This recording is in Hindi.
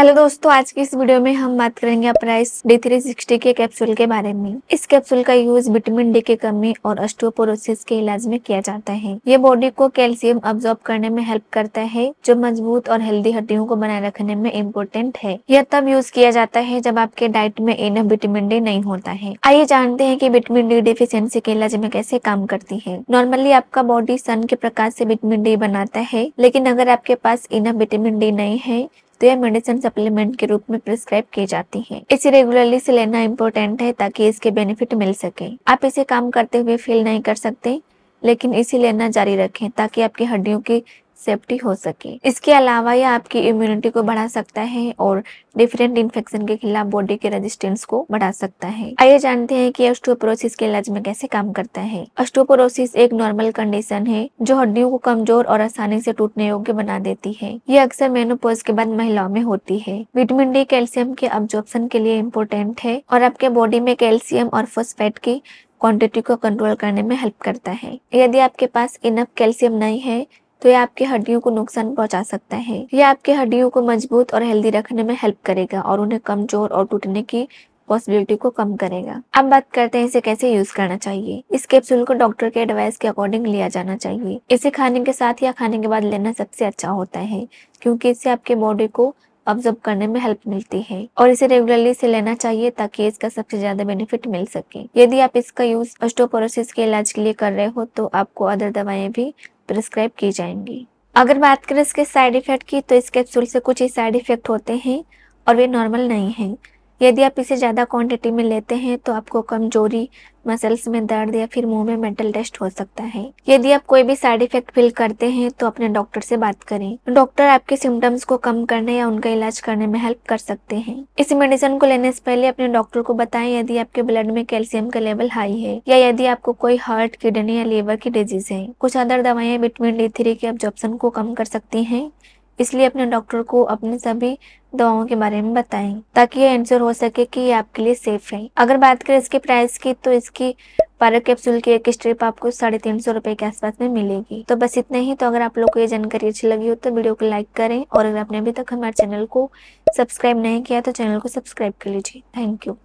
हेलो दोस्तों आज की इस वीडियो में हम बात करेंगे अपराइस डी थ्री सिक्सटी के कैप्सूल के बारे में इस कैप्सूल का यूज विटामिन डी की कमी और अस्टोपोरोसिस के इलाज में किया जाता है ये बॉडी को कैल्शियम अब्जॉर्ब करने में हेल्प करता है जो मजबूत और हेल्दी हड्डियों को बनाए रखने में इम्पोर्टेंट है यह तब यूज किया जाता है जब आपके डाइट में इनफ विटामिन डी नहीं होता है आइए जानते हैं की विटामिन डी डिफिशियंसी के इलाज में कैसे काम करती है नॉर्मली आपका बॉडी सन के प्रकाश से विटामिन डी बनाता है लेकिन अगर आपके पास इनफ विटामिन डी नहीं है तो यह मेडिसिन सप्लीमेंट के रूप में प्रिस्क्राइब की जाती है इसे रेगुलरली से लेना इम्पोर्टेंट है ताकि इसके बेनिफिट मिल सके आप इसे काम करते हुए फील नहीं कर सकते लेकिन इसे लेना जारी रखें ताकि आपकी हड्डियों की सेफ्टी हो सके इसके अलावा यह आपकी इम्यूनिटी को बढ़ा सकता है और डिफरेंट इन्फेक्शन के खिलाफ बॉडी के रेजिस्टेंस को बढ़ा सकता है आइए जानते हैं कि ऑस्टोपोरोसिस के इलाज में कैसे काम करता है ऑस्टोपोरोसिस एक नॉर्मल कंडीशन है जो हड्डियों को कमजोर और आसानी से टूटने योग्य बना देती है ये अक्सर मेनोपोज के बाद महिलाओं में होती है विटामिन डी कैल्शियम के अब्जॉर्बन के लिए इम्पोर्टेंट है और आपके बॉडी में कैल्शियम और फोस्फेट की क्वांटिटी को कंट्रोल करने में हेल्प करता है यदि आपके पास इनफ कैल्शियम नहीं है तो ये आपकी हड्डियों को नुकसान पहुंचा सकता है ये आपकी हड्डियों को मजबूत और हेल्दी रखने में हेल्प करेगा और उन्हें कमजोर और टूटने की पॉसिबिलिटी को कम करेगा अब बात करते हैं इसे कैसे यूज करना चाहिए इस कैप्सूल को डॉक्टर के एडवाइस के अकॉर्डिंग लिया जाना चाहिए इसे खाने के साथ या खाने के बाद लेना सबसे अच्छा होता है क्योंकि इससे आपके बॉडी को ऑब्जर्व करने में हेल्प मिलती है और इसे रेगुलरली से लेना चाहिए ताकि इसका सबसे ज्यादा बेनिफिट मिल सके यदि आप इसका यूज ऑस्टोपोरोसिस के इलाज के लिए कर रहे हो तो आपको अदर दवाएं भी प्रिस्क्राइब की जाएंगी अगर बात करें इसके साइड इफेक्ट की तो इस कैप्सूल से कुछ ही साइड इफेक्ट होते हैं और वे नॉर्मल नहीं हैं यदि आप इसे ज़्यादा क्वांटिटी में लेते हैं तो आपको कमजोरी मसल्स में दर्द या फिर मुंह में मेंटल टेस्ट हो सकता है यदि आप कोई भी साइड इफेक्ट फील करते हैं तो अपने डॉक्टर से बात करें डॉक्टर आपके सिम्टम्स को कम करने या उनका इलाज करने में हेल्प कर सकते हैं इस मेडिसिन को लेने से पहले अपने डॉक्टर को बताएं यदि आपके ब्लड में कैल्सियम का लेवल हाई है या यदि आपको कोई हार्ट किडनी या लीवर की डिजीज है कुछ अदर दवाएं विटमिन डी थ्री के ऑब्जॉर्प्शन को कम कर सकती है इसलिए अपने डॉक्टर को अपने सभी दवाओं के बारे में बताएं ताकि ये इंश्योर हो सके कि ये आपके लिए सेफ है अगर बात करें इसके प्राइस की तो इसकी बारह कैप्सूल की एक स्ट्रिप आपको साढ़े तीन सौ रुपए के आसपास में मिलेगी तो बस इतना ही तो अगर आप लोग को ये जानकारी अच्छी लगी हो तो वीडियो को लाइक करें और अगर आपने अभी तक हमारे चैनल को सब्सक्राइब नहीं किया तो चैनल को सब्सक्राइब कर लीजिए थैंक यू